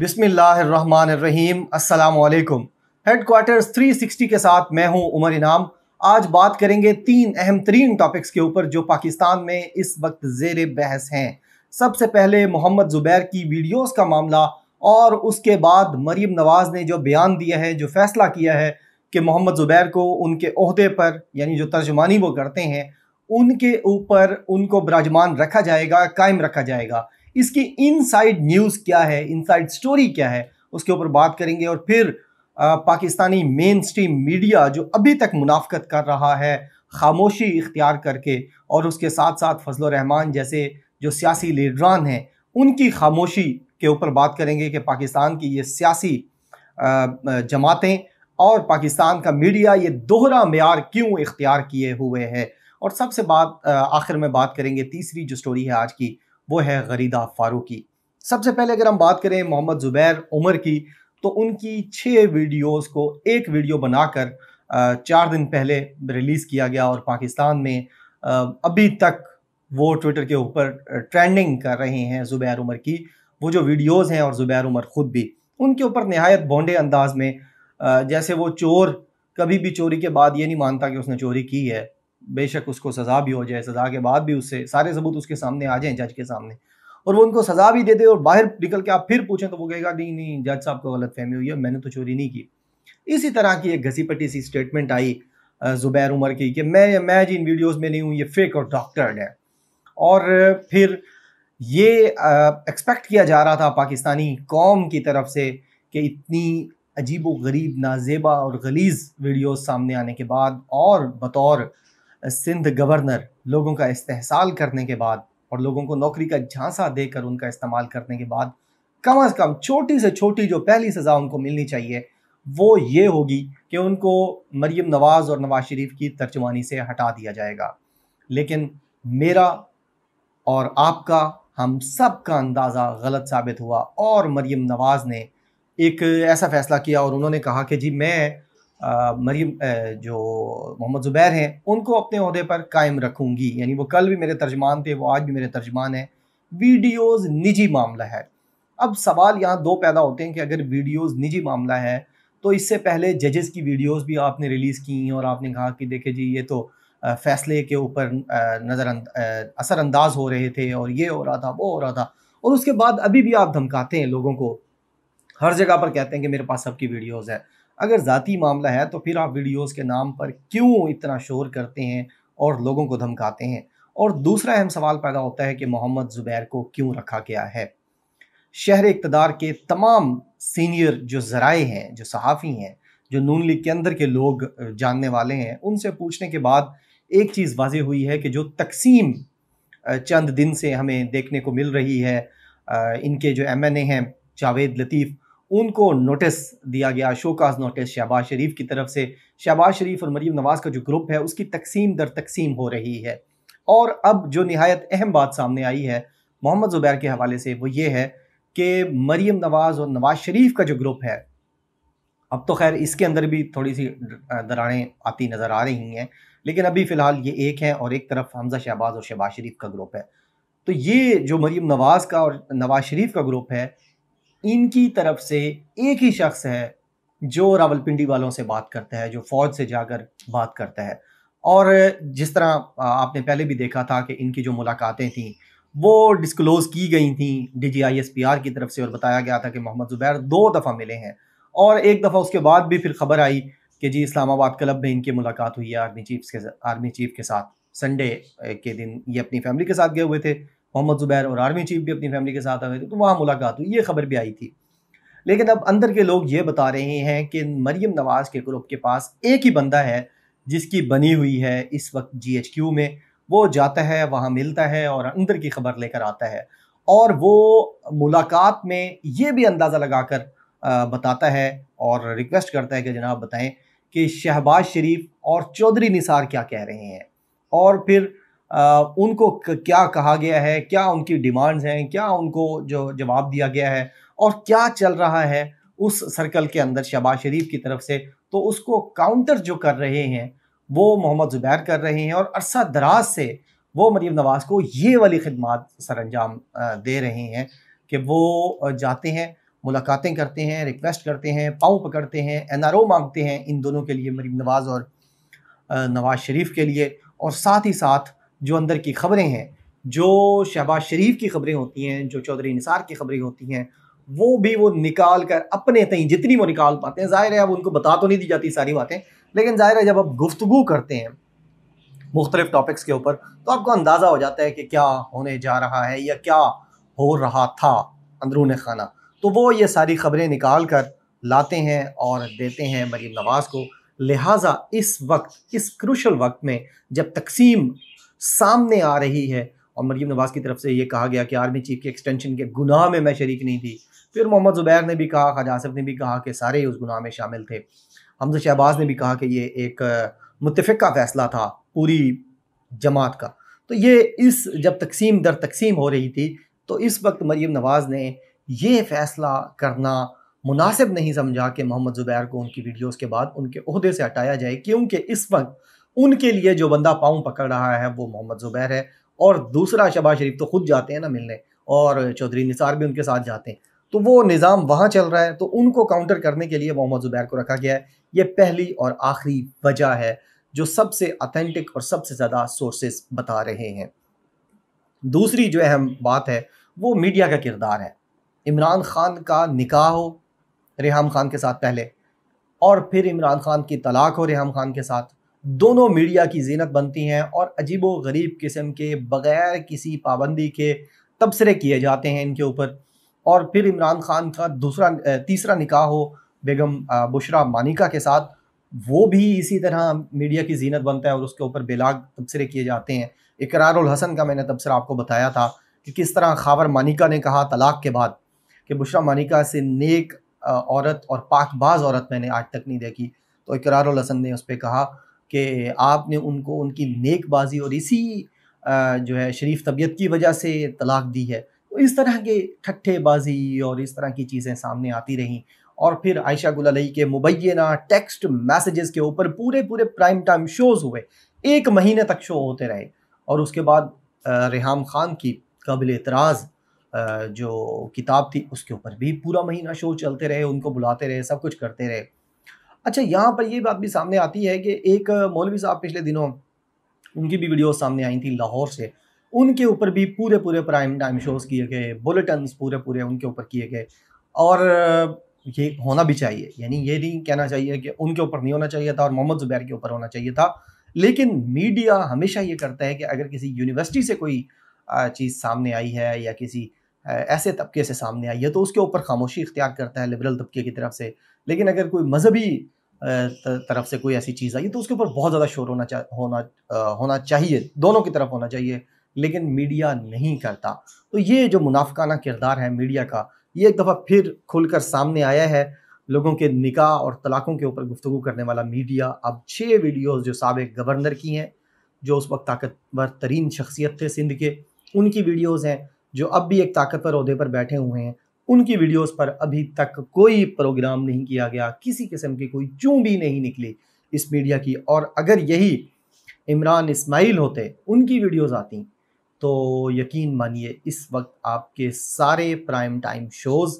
बिसमीम अल्लाम head quarters 360 के साथ मैं हूं उमर इनाम आज बात करेंगे तीन अहम तरीन टॉपिक्स के ऊपर जो पाकिस्तान में इस वक्त जेर बहस हैं सबसे पहले मोहम्मद ज़ुबैर की वीडियोस का मामला और उसके बाद मरीम नवाज़ ने जो बयान दिया है जो फैसला किया है कि मोहम्मद ज़ुबैर को उनके अहदे पर यानी जो तर्जमानी वो करते हैं उनके ऊपर उनको बराजमान रखा जाएगा कायम रखा जाएगा इसकी इनसाइड न्यूज़ क्या है इनसाइड स्टोरी क्या है उसके ऊपर बात करेंगे और फिर पाकिस्तानी मेन स्ट्रीम मीडिया जो अभी तक मुनाफ्त कर रहा है खामोशी इख्तियार करके और उसके साथ साथ फजल रहमान जैसे जो सियासी लीडरान हैं उनकी खामोशी के ऊपर बात करेंगे कि पाकिस्तान की ये सियासी जमातें और पाकिस्तान का मीडिया ये दोहरा मैार क्यों इख्तियार किए हुए है और सबसे बात आखिर में बात करेंगे तीसरी जो स्टोरी है आज की वो है गरीदा फारूकी सबसे पहले अगर हम बात करें मोहम्मद ज़ुबैर उमर की तो उनकी छः वीडियोस को एक वीडियो बनाकर चार दिन पहले रिलीज़ किया गया और पाकिस्तान में अभी तक वो ट्विटर के ऊपर ट्रेंडिंग कर रहे हैं ज़ुबैर उमर की वो जो वीडियोस हैं और ज़ुबैर उमर ख़ुद भी उनके ऊपर नहायत बौंडे अंदाज में जैसे वो चोर कभी भी चोरी के बाद ये नहीं मानता कि उसने चोरी की है बेशक उसको सज़ा भी हो जाए सज़ा के बाद भी उससे सारे सबूत उसके सामने आ जाए जज के सामने और वो उनको सज़ा भी दे दे और बाहर निकल के आप फिर पूछें तो वो कहेगा नहीं नहीं जज साहब को गलत फहमी हुई है मैंने तो चोरी नहीं की इसी तरह की एक घसीपटी सी स्टेटमेंट आई ज़ुबैर उमर की कि मैं मैं जिन वीडियोस वीडियोज़ में नहीं हूँ ये फेक और डॉक्टर्ड है और फिर ये एक्सपेक्ट किया जा रहा था पाकिस्तानी कौम की तरफ से कि इतनी अजीब व गरीब नाजेबा और गलीज़ वीडियोस सामने आने के बाद और बतौर सिंध गवर्नर लोगों का इस्तेसाल करने के बाद और लोगों को नौकरी का झांसा देकर उनका इस्तेमाल करने के बाद कम अज़ कम छोटी से छोटी जो पहली सज़ा उनको मिलनी चाहिए वो ये होगी कि उनको मरीम नवाज़ और नवाज शरीफ की तर्जमानी से हटा दिया जाएगा लेकिन मेरा और आपका हम सब का अंदाज़ा गलत साबित हुआ और मरीम नवाज़ ने एक ऐसा फ़ैसला किया और उन्होंने कहा कि जी मैं मरीम जो मोहम्मद ज़ुबैर हैं उनको अपने अहदे पर कायम रखूँगी यानी वो कल भी मेरे तर्जमान थे वो आज भी मेरे तर्जमान हैं वीडियोज़ निजी मामला है अब सवाल यहाँ दो पैदा होते हैं कि अगर वीडियोज़ निजी मामला है तो इससे पहले जजेस की वीडियोज़ भी आपने रिलीज़ की और आपने कहा कि देखे जी ये तो फैसले के ऊपर नज़र असरानंदाज हो रहे थे और ये हो रहा था वो हो रहा था और उसके बाद अभी भी आप धमकाते हैं लोगों को हर जगह पर कहते हैं कि मेरे पास सबकी वीडियोज़ है अगर ज़ाती मामला है तो फिर आप वीडियोस के नाम पर क्यों इतना शोर करते हैं और लोगों को धमकाते हैं और दूसरा अहम सवाल पैदा होता है कि मोहम्मद ज़ुबैर को क्यों रखा गया है शहर इकतदार के तमाम सीनियर जो ज़राए हैं जो सहाफ़ी हैं जो नून लीग के अंदर के लोग जानने वाले हैं उनसे पूछने के बाद एक चीज़ वाजी हुई है कि जो तकसीम चंद दिन से हमें देखने को मिल रही है इनके जो एम एन ए हैं जावेद लतीफ़ उनको नोटिस दिया गया शोकाज नोटिस शहबाज शरीफ की तरफ से शहबाज शरीफ और मरीम नवाज़ का जो ग्रुप है उसकी तकसीम दर तकसीम हो रही है और अब जो नहायत अहम बात सामने आई है मोहम्मद ज़ुबैर के हवाले से वो ये है कि मरीम नवाज़ और नवाज शरीफ का जो ग्रुप है अब तो खैर इसके अंदर भी थोड़ी सी दरारें आती नज़र आ रही हैं लेकिन अभी फ़िलहाल ये एक है और एक तरफ हमजा शहबाज और शहबाज शरीफ का ग्रुप है तो ये जो मरीम नवाज़ का और नवाज शरीफ का ग्रुप है इनकी तरफ से एक ही शख्स है जो रावलपिंडी वालों से बात करता है जो फौज से जाकर बात करता है और जिस तरह आपने पहले भी देखा था कि इनकी जो मुलाकातें थीं वो डिस्क्लोज की गई थी D G I S P R की तरफ से और बताया गया था कि मोहम्मद ज़ुबैर दो दफ़ा मिले हैं और एक दफ़ा उसके बाद भी फिर खबर आई कि जी इस्लामाबाद क्लब में इनकी मुलाकात हुई है आर्मी चीफ के आर्मी चीफ के साथ संडे के दिन ये अपनी फैमिली के साथ गए हुए थे मोहम्मद ज़ुबैर और आर्मी चीफ भी अपनी फैमिली के साथ आए थे तो वहाँ मुलाकात हुई ये खबर भी आई थी लेकिन अब अंदर के लोग ये बता रहे हैं कि मरीम नवाज़ के ग्रुप के पास एक ही बंदा है जिसकी बनी हुई है इस वक्त क्यू में वो जाता है वहाँ मिलता है और अंदर की खबर लेकर आता है और वो मुलाकात में ये भी अंदाज़ा लगाकर बताता है और रिक्वेस्ट करता है कि जनाब बताएं कि शहबाज शरीफ और चौधरी निसार क्या कह रहे हैं और फिर आ, उनको क्या कहा गया है क्या उनकी डिमांड्स हैं क्या उनको जो जवाब दिया गया है और क्या चल रहा है उस सर्कल के अंदर शहबाज शरीफ की तरफ से तो उसको काउंटर जो कर रहे हैं वो मोहम्मद ज़ुबैर कर रहे हैं और अरसा दराज से वो मरीम नवाज़ को ये वाली खदमात सर अंजाम दे रहे हैं कि वो जाते हैं मुलाकातें करते हैं रिक्वेस्ट करते हैं पाँव पकड़ते हैं एन आर ओ मांगते हैं इन दोनों के लिए मरीम नवाज़ और नवाज़ शरीफ के लिए और साथ ही साथ जो अंदर की खबरें हैं जो शहबाज शरीफ की खबरें होती हैं जो चौधरी निसार की खबरें होती हैं वो भी वो निकाल कर अपने तई जितनी वो निकाल पाते हैं ज़ाहिर है अब उनको बता तो नहीं दी जाती सारी बातें लेकिन ज़ाहिर है जब आप गुफ्तु करते हैं मुख्तलिफ टॉपिक्स के ऊपर तो आपको अंदाज़ा हो जाता है कि क्या होने जा रहा है या क्या हो रहा था अंदरून खाना तो वो ये सारी खबरें निकाल कर लाते हैं और देते हैं मरीम नवाज़ को लिहाजा इस वक्त इस क्रूशल वक्त में जब तकसीम सामने आ रही है और मरीम नवाज़ की तरफ से ये कहा गया कि आर्मी चीफ के एक्सटेंशन के गुनाह में मैं शरीक नहीं थी फिर मोहम्मद ज़ुबैर ने भी कहा खाज आसफ ने भी कहा कि सारे उस गुनाह में शामिल थे हमज शहबाज ने भी कहा कि ये एक मुतफ़ा फ़ैसला था पूरी जमात का तो ये इस जब तकसीम दर तकसीम हो रही थी तो इस वक्त मरीम नवाज़ ने ये फ़ैसला करना मुनासिब नहीं समझा कि मोहम्मद ज़ुबैर को उनकी वीडियोस के बाद उनके अहदे से हटाया जाए क्योंकि इस वक्त उनके लिए जो बंदा पाँव पकड़ रहा है वो मोहम्मद ज़ुबैर है और दूसरा शबाज शरीफ तो खुद जाते हैं ना मिलने और चौधरी निसार भी उनके साथ जाते हैं तो वो निज़ाम वहाँ चल रहा है तो उनको काउंटर करने के लिए मोहम्मद ज़ुबैर को रखा गया है ये पहली और आखिरी वजह है जो सबसे अथेंटिक और सबसे ज़्यादा सोर्सेस बता रहे हैं दूसरी जो अहम बात है वो मीडिया का किरदार है इमरान खान का निकाह हो रेहम खान के साथ पहले और फिर इमरान खान की तलाक हो रेहम खान के साथ दोनों मीडिया की जीनत बनती हैं और अजीबो गरीब किस्म के बग़ैर किसी पाबंदी के तबसरे किए जाते हैं इनके ऊपर और फिर इमरान खान का दूसरा तीसरा निकाह हो बेगम बुशरा मानिका के साथ वो भी इसी तरह मीडिया की जीनत बनता है और उसके ऊपर बेलाग तबसरे किए जाते हैं इकरारुल हसन का मैंने तबसरा आपको बताया था कि किस तरह खावर मानिका ने कहा तलाक के बाद कि बुशरा मानिका से नेक औरत और पाकबाज औरत मैंने आज तक नहीं देखी तो इकरारुल हसन ने उस पर कहा कि आपने उनको उनकी नेकबाजी और इसी जो है शरीफ तबीयत की वजह से तलाक दी है तो इस तरह के ठट्ठेबाजी और इस तरह की चीज़ें सामने आती रहीं और फिर आयशा गुल के मुबैना टेक्स्ट मैसेजेस के ऊपर पूरे पूरे प्राइम टाइम शोज़ हुए एक महीने तक शो होते रहे और उसके बाद रेहम ख़ान की कबिल एतराज़ जो किताब थी उसके ऊपर भी पूरा महीना शो चलते रहे उनको बुलाते रहे सब कुछ करते रहे अच्छा यहाँ पर ये बात भी सामने आती है कि एक मौलवी साहब पिछले दिनों उनकी भी वीडियो सामने आई थी लाहौर से उनके ऊपर भी पूरे पूरे प्राइम टाइम शोज़ किए गए बुलेटिन पूरे पूरे उनके ऊपर किए गए और ये होना भी चाहिए यानी ये नहीं कहना चाहिए कि उनके ऊपर नहीं होना चाहिए था और मोहम्मद ज़ुबैर के ऊपर होना चाहिए था लेकिन मीडिया हमेशा ये करता है कि अगर किसी यूनिवर्सिटी से कोई चीज़ सामने आई है या किसी ऐसे तबके से सामने आई है तो उसके ऊपर खामोशी इख्तियार करता है लिबरल तबके की तरफ से लेकिन अगर कोई मजहबी तरफ से कोई ऐसी चीज़ आई तो उसके ऊपर बहुत ज़्यादा शोर होना चा, होना होना चाहिए दोनों की तरफ होना चाहिए लेकिन मीडिया नहीं करता तो ये जो मुनाफाना किरदार है मीडिया का ये एक दफ़ा फिर खुलकर सामने आया है लोगों के निकाह और तलाक़ों के ऊपर गुफ्तु करने वाला मीडिया अब छः वीडियोज़ जो सबक गवर्नर की हैं जो उस वक्त ताकतवर तरीन शख्सियत थे सिंध के उनकी वीडियोज़ हैं जो अब भी एक ताकतवर अहदे पर बैठे हुए हैं उनकी वीडियोस पर अभी तक कोई प्रोग्राम नहीं किया गया किसी किस्म की कोई चूँ भी नहीं निकली इस मीडिया की और अगर यही इमरान इसमाइल होते उनकी वीडियोस आती तो यकीन मानिए इस वक्त आपके सारे प्राइम टाइम शोज़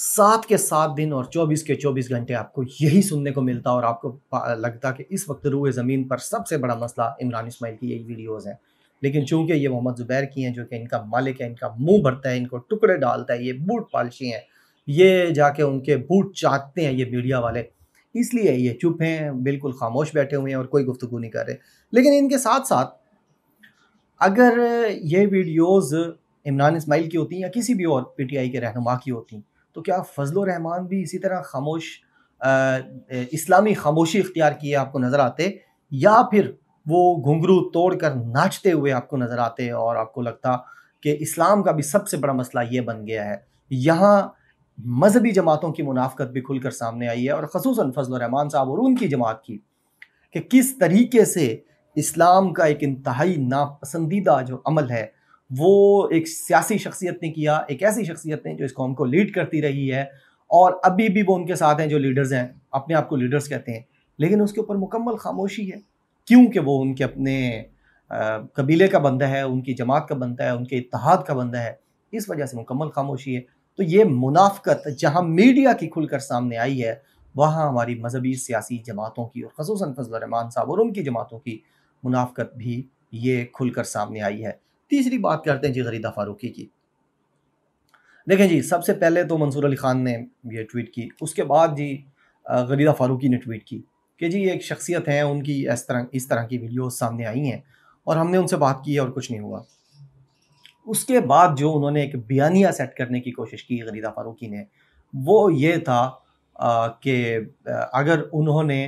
सात के सात दिन और चौबीस के चौबीस घंटे आपको यही सुनने को मिलता और आपको लगता कि इस वक्त रूए ज़मीन पर सबसे बड़ा मसला इमरान इसमाइल की यही वीडियोज़ हैं लेकिन चूंकि ये मोहम्मद ज़ुबैर की हैं जो कि इनका मालिक है इनका मुंह भरता है इनको टुकड़े डालता है ये बूट पालशी हैं ये जाके उनके बूट चाटते हैं ये मीडिया वाले इसलिए ये चुप हैं बिल्कुल खामोश बैठे हुए हैं और कोई गुफ्तु नहीं कर रहे लेकिन इनके साथ साथ अगर ये वीडियोज़ इमरान इसमाइल की होती या किसी भी और आई के रहनुमा की होती तो क्या फजल रहमान भी इसी तरह खामोश इस्लामी खामोशी इख्तियार किए आपको नज़र आते या फिर वो घुंघरू तोड़कर नाचते हुए आपको नज़र आते और आपको लगता कि इस्लाम का भी सबसे बड़ा मसला ये बन गया है यहाँ मजहबी जमातों की मुनाफ्त भी खुलकर सामने आई है और खसूस फजलरहमान साहब और उनकी जमात की कि किस तरीके से इस्लाम का एक इंतहाई नापसंदीदा जो अमल है वो एक सियासी शख्सियत ने किया एक ऐसी शख्सियत ने जो इस कौम को लीड करती रही है और अभी भी वो उनके साथ हैं जो लीडर्स हैं अपने आप को लीडर्स कहते हैं लेकिन उसके ऊपर मुकम्मल खामोशी है क्योंकि वो उनके अपने कबीले का बंदा है उनकी जमात का बंदा है उनके इतिहाद का बंदा है इस वजह से मुकम्मल खामोशी है तो ये मुनाफ्त जहाँ मीडिया की खुलकर सामने आई है वहाँ हमारी मजहबी सियासी जमातों की और खसूस फजलरहमान साहब और उनकी जमातों की मुनाफ्त भी ये खुलकर सामने आई है तीसरी बात करते हैं जी गरीदा फारूकी की देखें जी सबसे पहले तो मंसूर अली ख़ान ने यह ट्वीट की उसके बाद जी गरीदा फारूकी ने ट्वीट की कि जी एक शख्सियत है उनकी इस तरह इस तरह की वीडियो सामने आई हैं और हमने उनसे बात की और कुछ नहीं हुआ उसके बाद जो उन्होंने एक बयानिया सेट करने की कोशिश की गरीदा फारूकी ने वो ये था कि अगर उन्होंने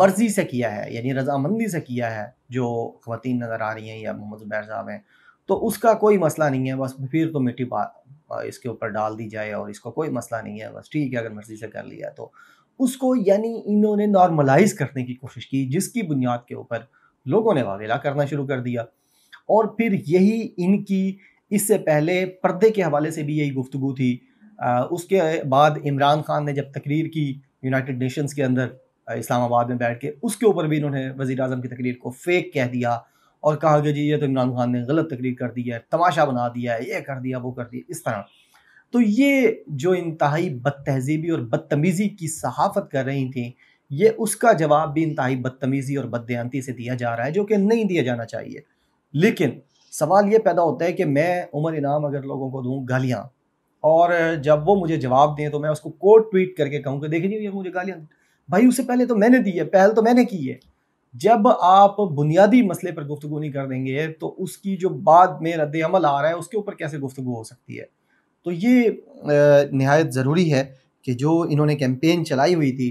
मर्ज़ी से किया है यानी रजामंदी से किया है जो खुतिन नज़र आ रही हैं या मोहम्मद जुबैर साहब हैं तो उसका कोई मसला नहीं है बस फिर तो मिट्टी इसके ऊपर डाल दी जाए और इसको कोई मसला नहीं है बस ठीक है अगर मर्ज़ी से कर लिया तो उसको यानी इन्होंने नॉर्मलाइज करने की कोशिश की जिसकी बुनियाद के ऊपर लोगों ने वावेला करना शुरू कर दिया और फिर यही इनकी इससे पहले पर्दे के हवाले से भी यही गुफ्तु थी आ, उसके बाद इमरान खान ने जब तकरीर की यूनाइटेड नेशंस के अंदर इस्लामाबाद में बैठ के उसके ऊपर भी इन्होंने वज़ी अजम की तकरीर को फेक कह दिया और कहा कि जी ये तो इमरान खान ने गलत तकरीर कर दी है तमाशा बना दिया है ये कर दिया वो कर दिया इस तरह तो ये जो इंतहाई बदतहजीबी और बदतमीज़ी की सहाफत कर रही थी ये उसका जवाब भी इंतहाई बदतमीज़ी और बदयांती से दिया जा रहा है जो कि नहीं दिया जाना चाहिए लेकिन सवाल ये पैदा होता है कि मैं उमर इनाम अगर लोगों को दूँ गालियाँ और जब वो मुझे जवाब दें तो मैं उसको कोट ट्वीट करके कहूँ कि देखिए ये मुझे गालियाँ भाई उससे पहले तो मैंने दी है पहल तो मैंने की है जब आप बुनियादी मसले पर गुफ्तु नहीं कर देंगे तो उसकी जो बाद में रद्द अमल आ रहा है उसके ऊपर कैसे गुफ्तु हो सकती है तो ये नहायत ज़रूरी है कि जो इन्होंने कैंपेन चलाई हुई थी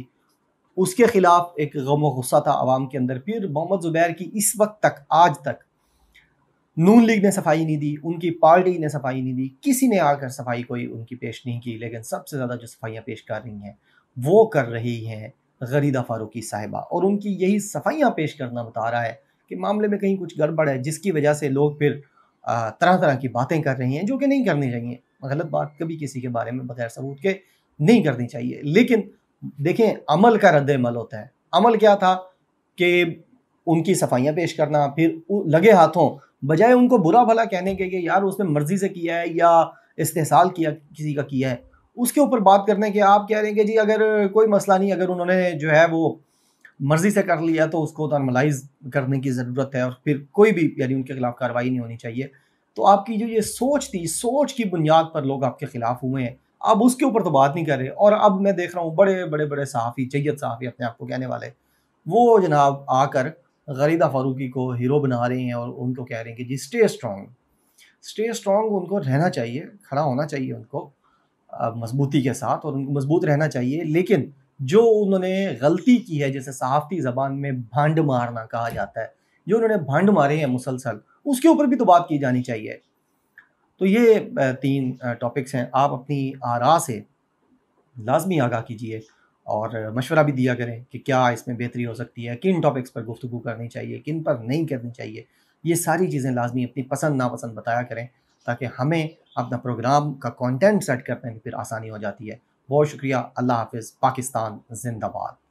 उसके ख़िलाफ़ एक गम गुस्सा था आवाम के अंदर फिर मोहम्मद ज़ुबैर की इस वक्त तक आज तक नून लीग ने सफाई नहीं दी उनकी पार्टी ने सफाई नहीं दी किसी ने आकर सफाई कोई उनकी पेश नहीं की लेकिन सबसे ज़्यादा जो सफाइयाँ पेश कर रही हैं वो कर रही हैं गरीदा फारूकी साहिबा और उनकी यही सफाइयाँ पेश करना बता रहा है कि मामले में कहीं कुछ गड़बड़ है जिसकी वजह से लोग फिर तरह तरह की बातें कर रही हैं जो कि नहीं करनी चाहिए गलत बात कभी किसी के बारे में बगैर सबूत के नहीं करनी चाहिए लेकिन देखें अमल का रद्द अमल होता है अमल क्या था कि उनकी सफाइयाँ पेश करना फिर लगे हाथों बजाय उनको बुरा भला कहने के कि यार उसने मर्जी से किया है या इस्तेसाल किया किसी का किया है उसके ऊपर बात करने के आप कह रहे हैं कि जी अगर कोई मसला नहीं अगर उन्होंने जो है वो मर्ज़ी से कर लिया तो उसको नॉर्मलाइज करने की ज़रूरत है और फिर कोई भी यानी उनके खिलाफ कार्रवाई नहीं होनी चाहिए तो आपकी जो ये सोच थी सोच की बुनियाद पर लोग आपके खिलाफ हुए हैं अब उसके ऊपर तो बात नहीं कर रहे और अब मैं देख रहा हूँ बड़े बड़े बड़े सहाफ़ी जैत सहाफ़ी अपने आप को कहने वाले वो जनाब आकर गरीदा फारूकी को हीरो बना रहे हैं और उनको कह रहे हैं कि जी स्टे स्ट्रॉन्ग स्टे स्ट्रॉन्ग उनको रहना चाहिए खड़ा होना चाहिए उनको मजबूती के साथ और उनको मजबूत रहना चाहिए लेकिन जो उन्होंने गलती की है जैसे सहाफ़ती ज़बान में भांड मारना कहा जाता है जो उन्होंने भांड मारे हैं मुसलसल उसके ऊपर भी तो बात की जानी चाहिए तो ये तीन टॉपिक्स हैं आप अपनी आरा से लाजमी आगाह कीजिए और मशवरा भी दिया करें कि क्या इसमें बेहतरी हो सकती है किन टॉपिक्स पर गुफ्तु करनी चाहिए किन पर नहीं करनी चाहिए ये सारी चीज़ें लाजमी अपनी पसंद नापसंद बताया करें ताकि हमें अपना प्रोग्राम का कंटेंट सेट करने में फिर आसानी हो जाती है बहुत शुक्रिया अल्लाह हाफिज़ पाकिस्तान जिंदाबाद